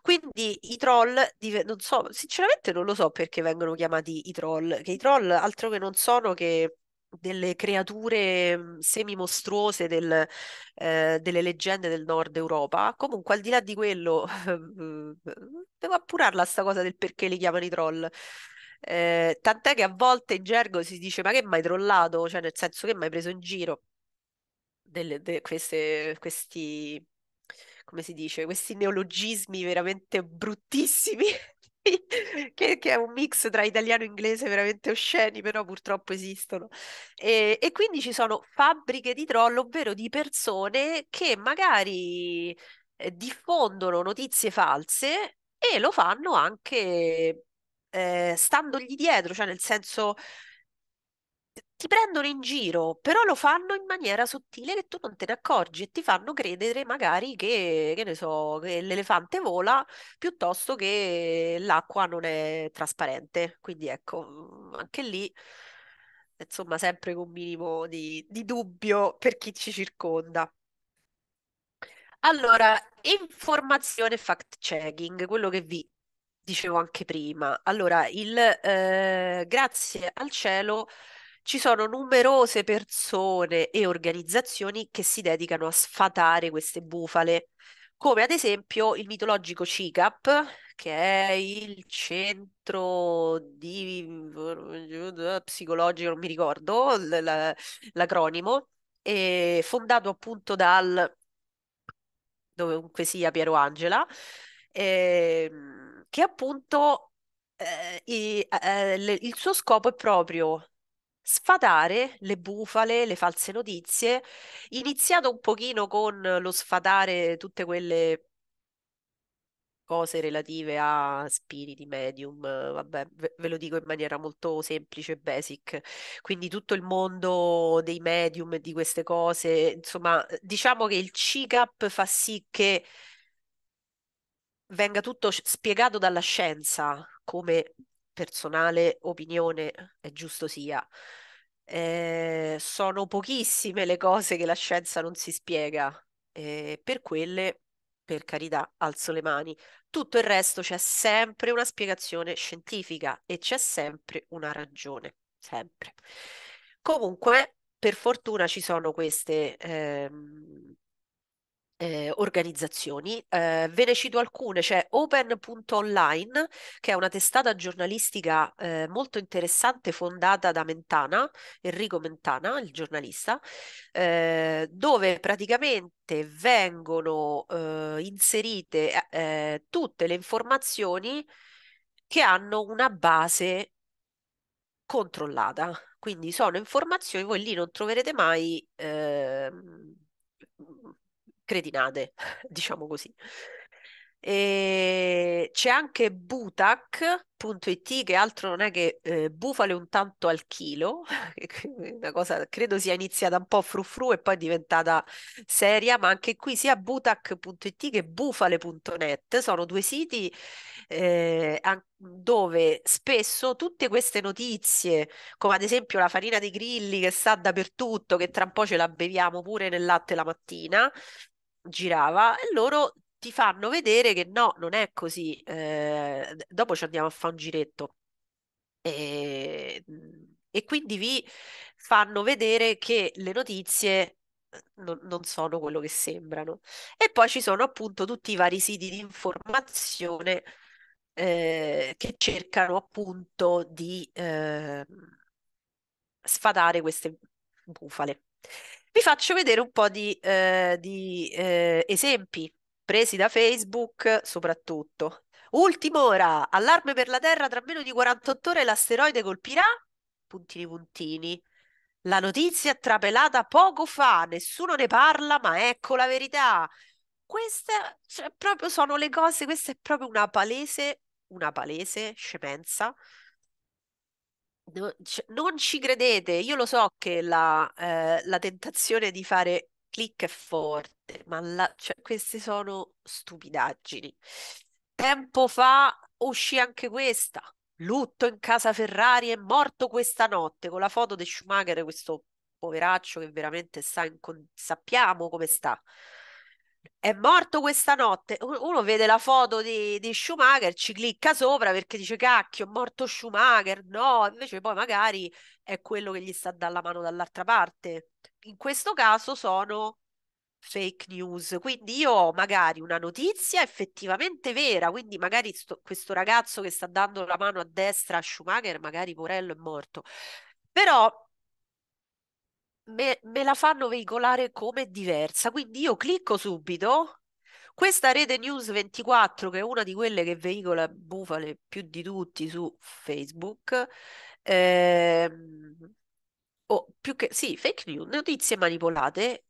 Quindi i troll, non so, sinceramente non lo so perché vengono chiamati i troll, che i troll altro che non sono che delle creature mm, semi-mostruose del, eh, delle leggende del nord Europa. Comunque, al di là di quello, mm, mm, devo appurarla sta cosa del perché li chiamano i troll. Eh, tant'è che a volte in gergo si dice: Ma che mai trollato? Cioè, nel senso che mai preso in giro delle, de, queste, questi, come si dice, questi neologismi veramente bruttissimi. Che, che, è un mix tra italiano e inglese veramente osceni, però purtroppo esistono. E, e, quindi ci sono fabbriche di troll, ovvero di persone che magari eh, diffondono notizie false e lo fanno anche eh, standogli dietro, cioè nel senso ti prendono in giro, però lo fanno in maniera sottile che tu non te ne accorgi e ti fanno credere magari che, che ne so, che l'elefante vola piuttosto che l'acqua non è trasparente. Quindi ecco, mm, anche lì, insomma, sempre con un minimo di, di dubbio per chi ci circonda. Allora, informazione fact-checking, quello che vi dicevo anche prima. Allora, il, eh, grazie al cielo ci sono numerose persone e organizzazioni che si dedicano a sfatare queste bufale, come ad esempio il mitologico CICAP, che è il centro di mm, psicologico, non mi ricordo l'acronimo, fondato appunto dal dovunque sia Piero Angela. E ehm, che appunto eh, i, eh, le, il suo scopo è proprio sfatare le bufale, le false notizie, iniziato un pochino con lo sfatare tutte quelle cose relative a spiriti, medium, vabbè, ve, lo dico in maniera molto semplice, basic, quindi tutto il mondo dei medium e di queste cose, insomma, diciamo che il CICAP fa sì che venga tutto spiegato dalla scienza, come personale opinione è giusto sia. Eh, sono pochissime le cose che la scienza non si spiega, eh, per quelle, per carità, alzo le mani. Tutto il resto c'è sempre una spiegazione scientifica e c'è sempre una ragione, sempre. Comunque, per fortuna ci sono queste ehm, eh, organizzazioni. Eh, ve ne cito alcune, c'è Open.online, che è una testata giornalistica eh, molto interessante fondata da Mentana, Enrico Mentana, il giornalista, eh, dove praticamente vengono eh, inserite eh, tutte le informazioni che hanno una base controllata. Quindi sono informazioni, voi lì non troverete mai ehm, cretinate, diciamo così. E c'è anche butac.it che altro non è che eh, bufale un tanto al chilo, una cosa credo sia iniziata un po' frufru e poi è diventata seria, ma anche qui sia butac.it che bufale.net sono due siti eh, dove spesso tutte queste notizie, come ad esempio la farina dei grilli che sta dappertutto, che tra un po' ce la beviamo pure nel latte la mattina, girava e loro ti fanno vedere che no, non è così. Eh, dopo ci andiamo a fare un giretto. E, e, quindi vi fanno vedere che le notizie eh, non, non sono quello che sembrano. E poi ci sono appunto tutti i vari siti di informazione eh, che cercano appunto di eh, sfatare queste bufale vi faccio vedere un po' di, eh, di eh, esempi presi da Facebook soprattutto. Ultima ora, allarme per la Terra, tra meno di 48 ore l'asteroide colpirà, puntini puntini. La notizia è trapelata poco fa, nessuno ne parla, ma ecco la verità. Queste cioè, proprio sono le cose, questa è proprio una palese, una palese scemenza non ci credete, io lo so che la, eh, la tentazione di fare click è forte, ma la, cioè, queste sono stupidaggini. Tempo fa uscì anche questa, lutto in casa Ferrari è morto questa notte, con la foto di Schumacher, questo poveraccio che veramente sta in, sappiamo come sta è morto questa notte. Uno vede la foto di, di, Schumacher, ci clicca sopra perché dice cacchio, è morto Schumacher. No, invece poi magari è quello che gli sta dalla mano dall'altra parte. In questo caso sono fake news. Quindi io ho magari una notizia effettivamente vera, quindi magari sto, questo ragazzo che sta dando la mano a destra a Schumacher, magari Porello è morto. Però me, me la fanno veicolare come diversa, quindi io clicco subito, questa rete News 24, che è una di quelle che veicola bufale più di tutti su Facebook, ehm, o più che sì, fake news, notizie manipolate,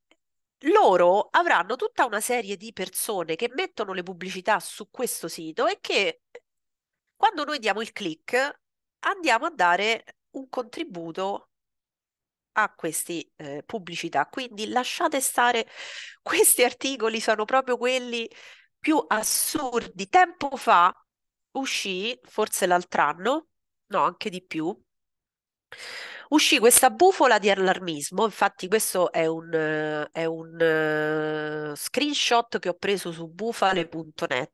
loro avranno tutta una serie di persone che mettono le pubblicità su questo sito e che quando noi diamo il click andiamo a dare un contributo a queste eh, pubblicità. Quindi lasciate stare, questi articoli sono proprio quelli più assurdi. Tempo fa uscì, forse l'altro anno, no, anche di più, uscì questa bufola di allarmismo, infatti questo è un, eh, è un uh, screenshot che ho preso su bufale.net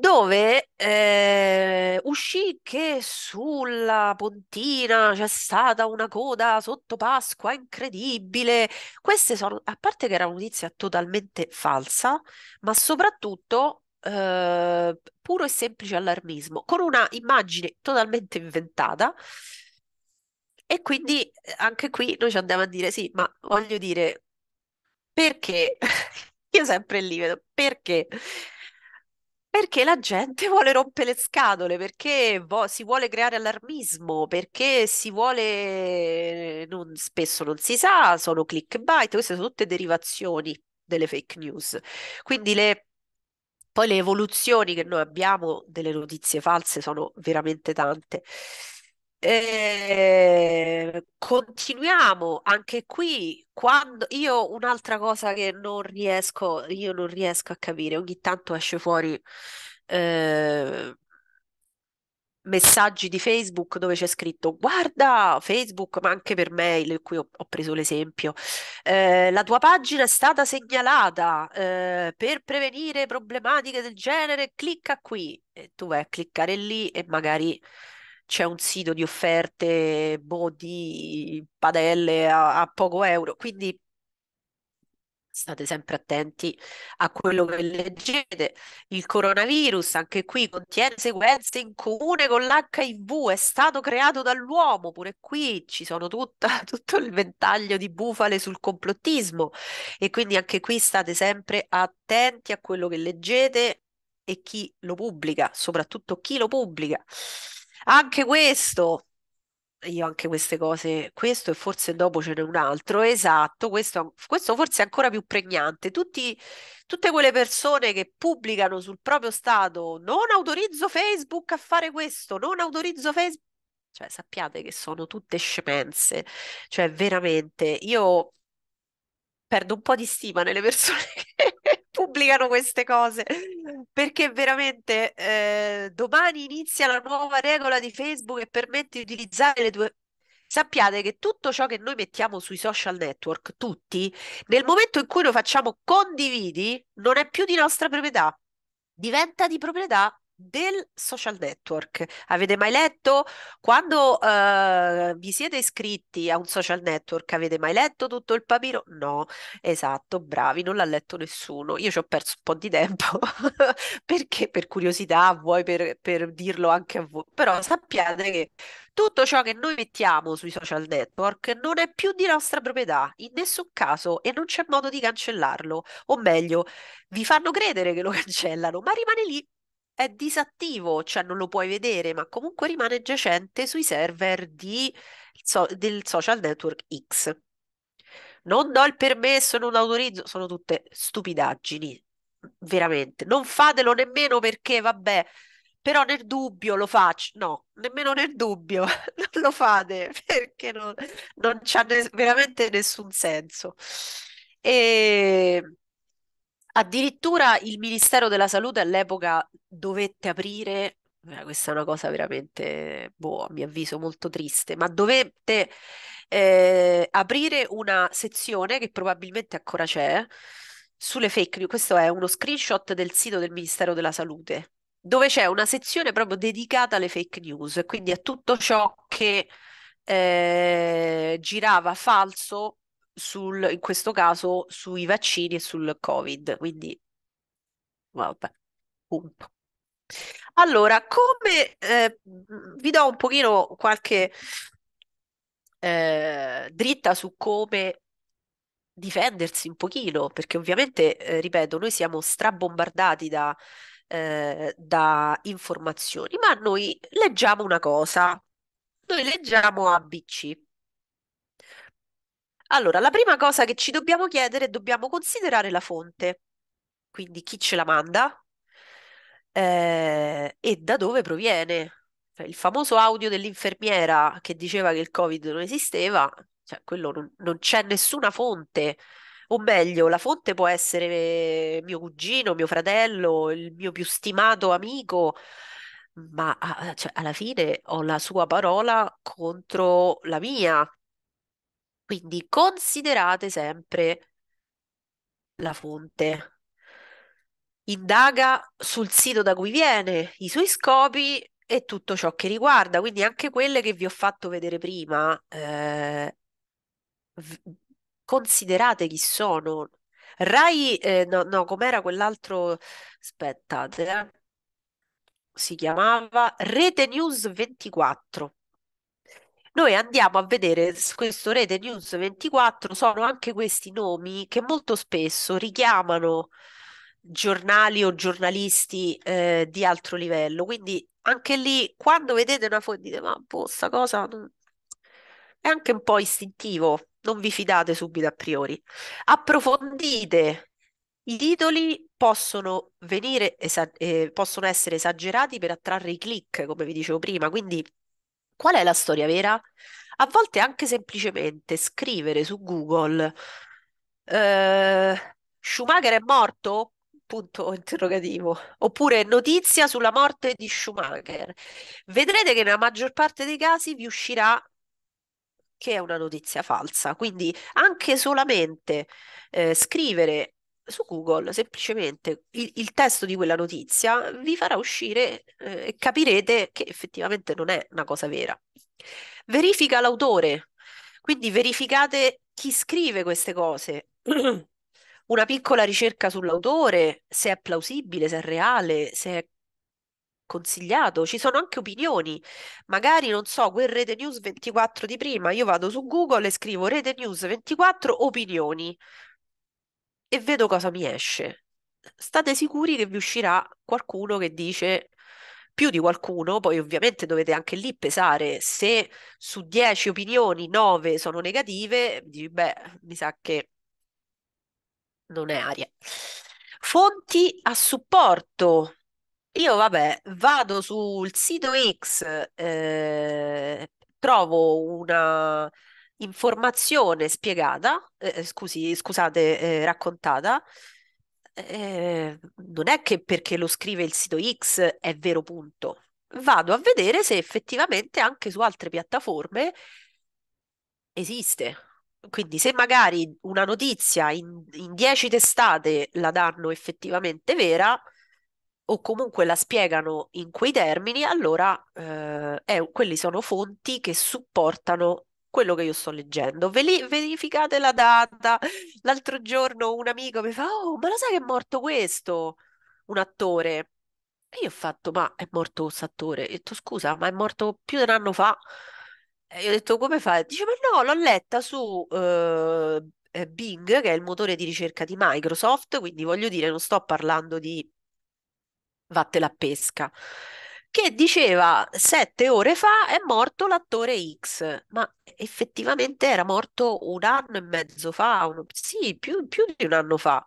dove eh, uscì che sulla pontina c'è stata una coda sotto Pasqua incredibile. Queste sono, a parte che era una notizia totalmente falsa, ma soprattutto eh, puro e semplice allarmismo, con una immagine totalmente inventata. E quindi eh, anche qui noi ci andiamo a dire sì, ma voglio dire, perché? Io sempre lì vedo, perché? Perché la gente vuole rompere le scatole, perché vo- si vuole creare allarmismo, perché si vuole, non, spesso non si sa, sono clickbait, queste sono tutte derivazioni delle fake news. Quindi le, poi le evoluzioni che noi abbiamo delle notizie false sono veramente tante. Eh, continuiamo anche qui. Quando io un'altra cosa che non riesco, io non riesco a capire, ogni tanto esce fuori eh, messaggi di Facebook dove c'è scritto guarda Facebook, ma anche per mail, qui ho, ho preso l'esempio, eh, la tua pagina è stata segnalata eh, per prevenire problematiche del genere, clicca qui e tu vai a cliccare lì e magari c'è un sito di offerte boh, di padelle a, a poco euro, quindi state sempre attenti a quello che leggete. Il coronavirus, anche qui, contiene sequenze in comune con l'HIV, è stato creato dall'uomo, pure qui ci sono tutta, tutto il ventaglio di bufale sul complottismo e quindi anche qui state sempre attenti a quello che leggete e chi lo pubblica, soprattutto chi lo pubblica. Anche questo, io anche queste cose, questo e forse dopo ce n'è un altro, esatto, questo, questo forse è ancora più pregnante. Tutti, tutte quelle persone che pubblicano sul proprio stato non autorizzo Facebook a fare questo, non autorizzo Facebook, cioè sappiate che sono tutte scemenze, cioè veramente io perdo un po' di stima nelle persone che pubblicano queste cose perché veramente eh, domani inizia la nuova regola di Facebook che permette di utilizzare le due sappiate che tutto ciò che noi mettiamo sui social network, tutti, nel momento in cui lo facciamo condividi, non è più di nostra proprietà, diventa di proprietà del social network. Avete mai letto? Quando uh, vi siete iscritti a un social network, avete mai letto tutto il papiro? No, esatto, bravi, non l'ha letto nessuno. Io ci ho perso un po' di tempo perché per curiosità, vuoi per, per dirlo anche a voi, però sappiate che tutto ciò che noi mettiamo sui social network non è più di nostra proprietà in nessun caso e non c'è modo di cancellarlo. O meglio, vi fanno credere che lo cancellano, ma rimane lì è disattivo, cioè non lo puoi vedere, ma comunque rimane giacente sui server di, so, del social network X. Non do il permesso, non autorizzo, sono tutte stupidaggini, veramente. Non fatelo nemmeno perché, vabbè, però nel dubbio lo faccio. No, nemmeno nel dubbio non lo fate perché non, non c'ha ne- veramente nessun senso. E Addirittura il Ministero della Salute all'epoca dovette aprire, questa è una cosa veramente, boh, a mio avviso, molto triste, ma dovette eh, aprire una sezione che probabilmente ancora c'è sulle fake news. Questo è uno screenshot del sito del Ministero della Salute, dove c'è una sezione proprio dedicata alle fake news, quindi a tutto ciò che eh, girava falso sul, in questo caso sui vaccini e sul Covid. Quindi, vabbè, punto. Allora, come eh, vi do un pochino qualche eh, dritta su come difendersi un pochino, perché ovviamente, eh, ripeto, noi siamo strabombardati da, eh, da informazioni, ma noi leggiamo una cosa, noi leggiamo ABC, allora, la prima cosa che ci dobbiamo chiedere, è dobbiamo considerare la fonte, quindi chi ce la manda eh, e da dove proviene. Cioè, il famoso audio dell'infermiera che diceva che il Covid non esisteva, cioè, quello non, non c'è nessuna fonte. O meglio, la fonte può essere mio cugino, mio fratello, il mio più stimato amico, ma ah, cioè, alla fine ho la sua parola contro la mia. Quindi considerate sempre la fonte. Indaga sul sito da cui viene, i suoi scopi e tutto ciò che riguarda. Quindi anche quelle che vi ho fatto vedere prima, eh, considerate chi sono. Rai, eh, no, no, com'era quell'altro? Aspettate, eh. Si chiamava Rete News 24. Noi andiamo a vedere su questo Rete News 24, sono anche questi nomi che molto spesso richiamano giornali o giornalisti eh, di altro livello. Quindi anche lì, quando vedete una foto, dite: Ma boh, sta cosa è anche un po' istintivo, non vi fidate subito a priori. Approfondite. I titoli possono venire, eh, possono essere esagerati per attrarre i click, come vi dicevo prima, quindi Qual è la storia vera? A volte anche semplicemente scrivere su Google eh, Schumacher è morto? Punto interrogativo. Oppure notizia sulla morte di Schumacher. Vedrete che nella maggior parte dei casi vi uscirà che è una notizia falsa. Quindi anche solamente eh, scrivere su Google semplicemente il, il, testo di quella notizia vi farà uscire eh, e capirete che effettivamente non è una cosa vera. Verifica l'autore, quindi verificate chi scrive queste cose. Una piccola ricerca sull'autore, se è plausibile, se è reale, se è consigliato. Ci sono anche opinioni. Magari, non so, quel Rete News 24 di prima, io vado su Google e scrivo Rete News 24 opinioni e vedo cosa mi esce. State sicuri che vi uscirà qualcuno che dice più di qualcuno, poi ovviamente dovete anche lì pesare se su 10 opinioni 9 sono negative, dici, beh, mi sa che non è aria. Fonti a supporto. Io vabbè, vado sul sito X, eh, trovo una, informazione spiegata, eh, eh, scusi, scusate, eh, raccontata, eh, non è che perché lo scrive il sito X è vero punto. Vado a vedere se effettivamente anche su altre piattaforme esiste. Quindi se magari una notizia in, in dieci testate la danno effettivamente vera o comunque la spiegano in quei termini, allora eh, è, quelli sono fonti che supportano quello che io sto leggendo. Veli- verificate la data. L'altro giorno un amico mi fa: Oh, ma lo sai che è morto questo? Un attore. E io ho fatto: Ma è morto questo attore? E ho detto: Scusa, ma è morto più di un anno fa. E io ho detto: Come fai? Dice: Ma no, l'ho letta su. Eh, eh, Bing, che è il motore di ricerca di Microsoft, quindi voglio dire, non sto parlando di vattela a pesca che diceva sette ore fa è morto l'attore X, ma effettivamente era morto un anno e mezzo fa, un, sì, più, più di un anno fa.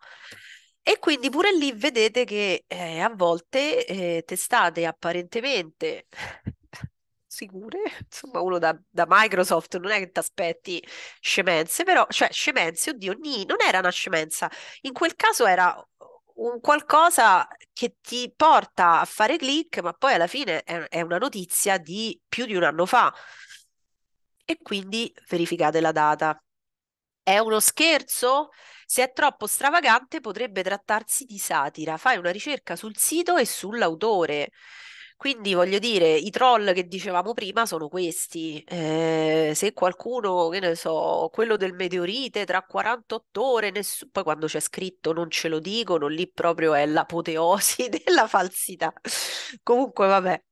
E quindi pure lì vedete che eh, a volte eh, testate apparentemente sicure, insomma uno da, da Microsoft non è che ti aspetti scemenze, però, cioè scemenze, oddio, nì, non era una scemenza, in quel caso era un qualcosa che ti porta a fare click, ma poi alla fine è, è una notizia di più di un anno fa. E quindi verificate la data. È uno scherzo? Se è troppo stravagante potrebbe trattarsi di satira. Fai una ricerca sul sito e sull'autore. Quindi voglio dire, i troll che dicevamo prima sono questi. Eh, se qualcuno, che ne so, quello del meteorite tra 48 ore, ness- poi quando c'è scritto non ce lo dicono, lì proprio è l'apoteosi della falsità. Comunque, vabbè,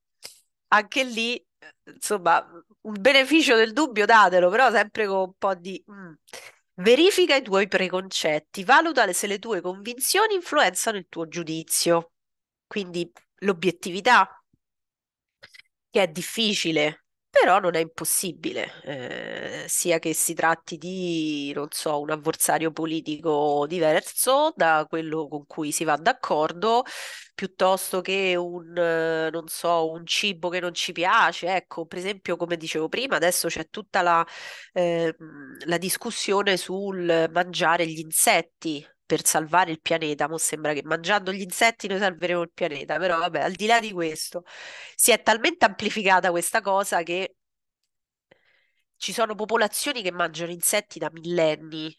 anche lì, eh, insomma, un beneficio del dubbio datelo, però sempre con un po' di... Mm. Verifica i tuoi preconcetti, valuta se le tue convinzioni influenzano il tuo giudizio. Quindi l'obiettività, che è difficile, però non è impossibile, eh, sia che si tratti di, non so, un avversario politico diverso da quello con cui si va d'accordo, piuttosto che un, eh, non so, un cibo che non ci piace. Ecco, per esempio, come dicevo prima, adesso c'è tutta la, eh, la discussione sul mangiare gli insetti per salvare il pianeta. Mo sembra che mangiando gli insetti noi salveremo il pianeta, però vabbè, al di là di questo, si è talmente amplificata questa cosa che ci sono popolazioni che mangiano insetti da millenni.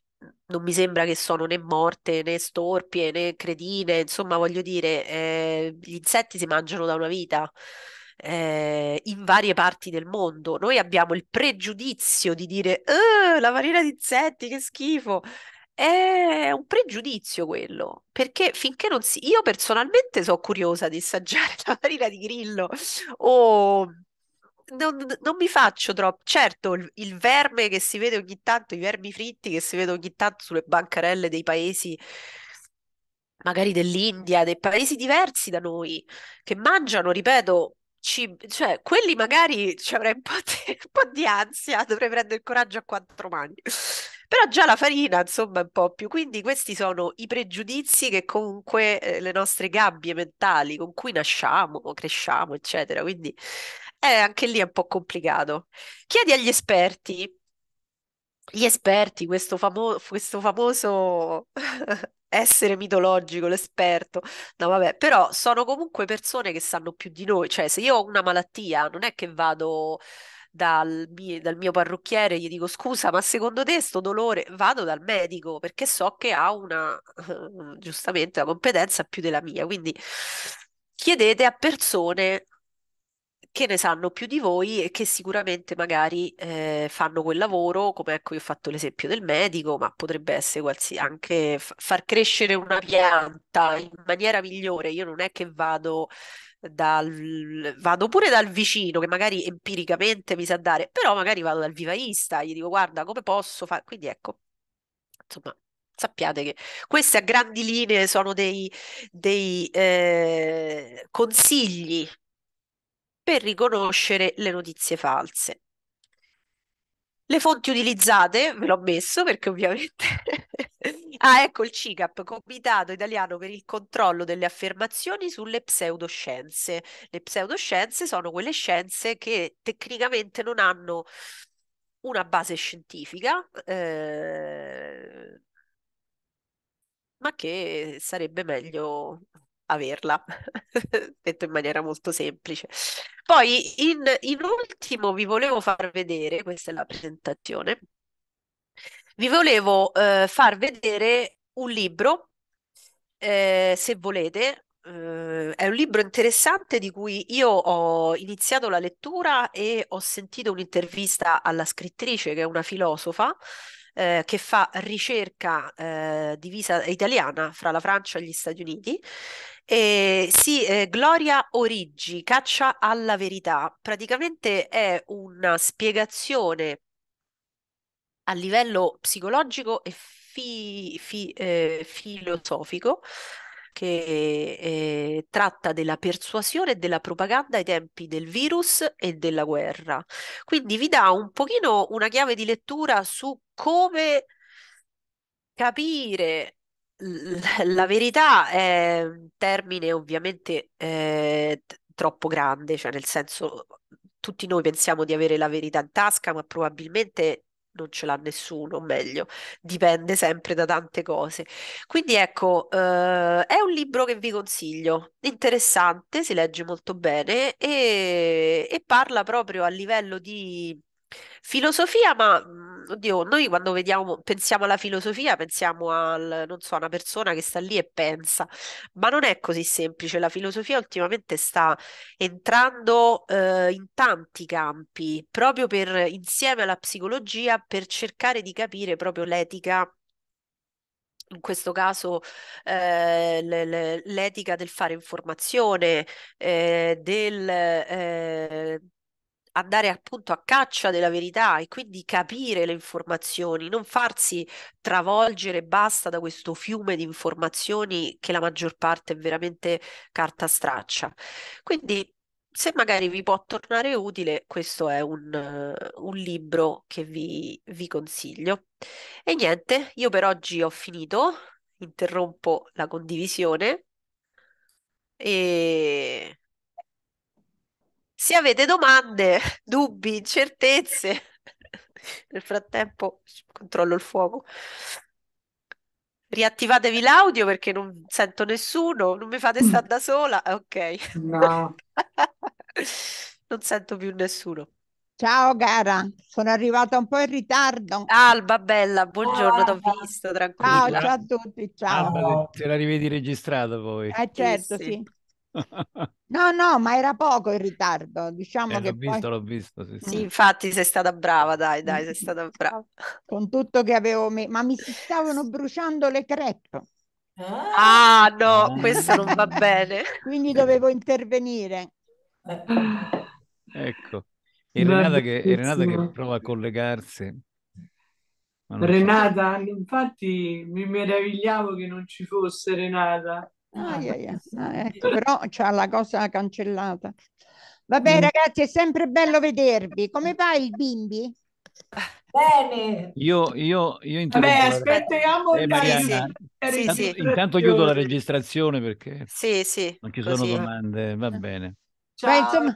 Non mi sembra che sono né morte né storpie né cretine, insomma, voglio dire, eh, gli insetti si mangiano da una vita. Eh, in varie parti del mondo. Noi abbiamo il pregiudizio di dire eh, la marina di insetti, che schifo è un pregiudizio quello, perché finché non si... Io personalmente sono curiosa di assaggiare la farina di grillo o... Non, non, mi faccio troppo. Certo, il, il, verme che si vede ogni tanto, i vermi fritti che si vedono ogni tanto sulle bancarelle dei paesi, magari dell'India, dei paesi diversi da noi, che mangiano, ripeto, cib- cioè quelli magari ci avrei un po', di, un po' di ansia, dovrei prendere il coraggio a quattro mani però già la farina, insomma, è un po' più. Quindi questi sono i pregiudizi che comunque eh, le nostre gabbie mentali con cui nasciamo, cresciamo, eccetera. Quindi eh, anche lì è un po' complicato. Chiedi agli esperti, gli esperti, questo, famo- questo famoso essere mitologico, l'esperto, no vabbè, però sono comunque persone che sanno più di noi, cioè se io ho una malattia non è che vado dal, dal mio parrucchiere, gli dico scusa, ma secondo te sto dolore? Vado dal medico perché so che ha una, giustamente, una competenza più della mia. Quindi chiedete a persone che ne sanno più di voi e che sicuramente magari eh, fanno quel lavoro, come ecco io ho fatto l'esempio del medico, ma potrebbe essere qualsiasi, anche f- far crescere una pianta in maniera migliore. Io non è che vado dal, vado pure dal vicino che magari empiricamente mi sa dare, però magari vado dal vivaista, gli dico guarda come posso fare, quindi ecco, insomma sappiate che queste a grandi linee sono dei, dei eh, consigli per riconoscere le notizie false. Le fonti utilizzate, ve l'ho messo perché ovviamente... ah, ecco il CICAP, Comitato Italiano per il Controllo delle Affermazioni sulle Pseudoscienze. Le pseudoscienze sono quelle scienze che tecnicamente non hanno una base scientifica, eh, ma che sarebbe meglio averla, detto in maniera molto semplice. Poi in, in ultimo vi volevo far vedere, questa è la presentazione, vi volevo eh, far vedere un libro, eh, se volete, eh, è un libro interessante di cui io ho iniziato la lettura e ho sentito un'intervista alla scrittrice che è una filosofa eh, che fa ricerca eh, divisa italiana fra la Francia e gli Stati Uniti eh, sì, eh, Gloria Origi, Caccia alla verità, praticamente è una spiegazione a livello psicologico e fi- fi- eh, filosofico che eh, tratta della persuasione e della propaganda ai tempi del virus e della guerra. Quindi vi dà un pochino una chiave di lettura su come capire la verità è un termine ovviamente eh, troppo grande, cioè nel senso tutti noi pensiamo di avere la verità in tasca, ma probabilmente non ce l'ha nessuno, o meglio, dipende sempre da tante cose. Quindi ecco, eh, è un libro che vi consiglio, interessante, si legge molto bene e, e parla proprio a livello di Filosofia, ma mhmm, oddio, noi quando vediamo, pensiamo alla filosofia, pensiamo al, non so, a una persona che sta lì e pensa, ma non è così semplice. La filosofia ultimamente sta entrando eh, in tanti campi, proprio per, insieme alla psicologia, per cercare di capire proprio l'etica in questo caso eh, l'etica del fare informazione, eh, del eh, andare appunto a caccia della verità e quindi capire le informazioni, non farsi travolgere basta da questo fiume di informazioni che la maggior parte è veramente carta straccia. Quindi se magari vi può tornare utile, questo è un, uh, un libro che vi, vi consiglio. E niente, io per oggi ho finito, interrompo la condivisione e se avete domande, dubbi, incertezze, nel frattempo controllo il fuoco. Riattivatevi l'audio perché non sento nessuno, non mi fate stare mm. da sola. Ah, ok. No. non sento più nessuno. Ciao cara, sono arrivata un po' in ritardo. Alba bella, buongiorno, ti ho visto, tranquilla. Ciao, ciao a tutti, ciao. Alba, te la rivedi registrata poi. Eh certo, sì. sì. No, no, ma era poco in ritardo, diciamo eh, che l'ho poi... visto, l'ho visto, sì, sì. sì, infatti sei stata brava, dai, dai, sei stata brava. Con tutto che avevo... Me... Ma mi si stavano bruciando le crepe. Ah, no, ah. questo non va bene. Quindi dovevo intervenire. Eh. Ecco, e Renata, che, è Renata che prova a collegarsi. Renata, infatti mi meravigliavo che non ci fosse Renata. Ah, ah, yeah, yeah. Ah, ecco, però c'ha la cosa cancellata. Vabbè, mm. ragazzi, è sempre bello vedervi. Come va il bimbi? Bene. Io, io, io interrompo. Beh, aspettiamo eh, Mariana, sì, intanto, sì. intanto, chiudo la registrazione perché sì, non ci sono Così. domande. Va bene. Ciao. Beh, insomma,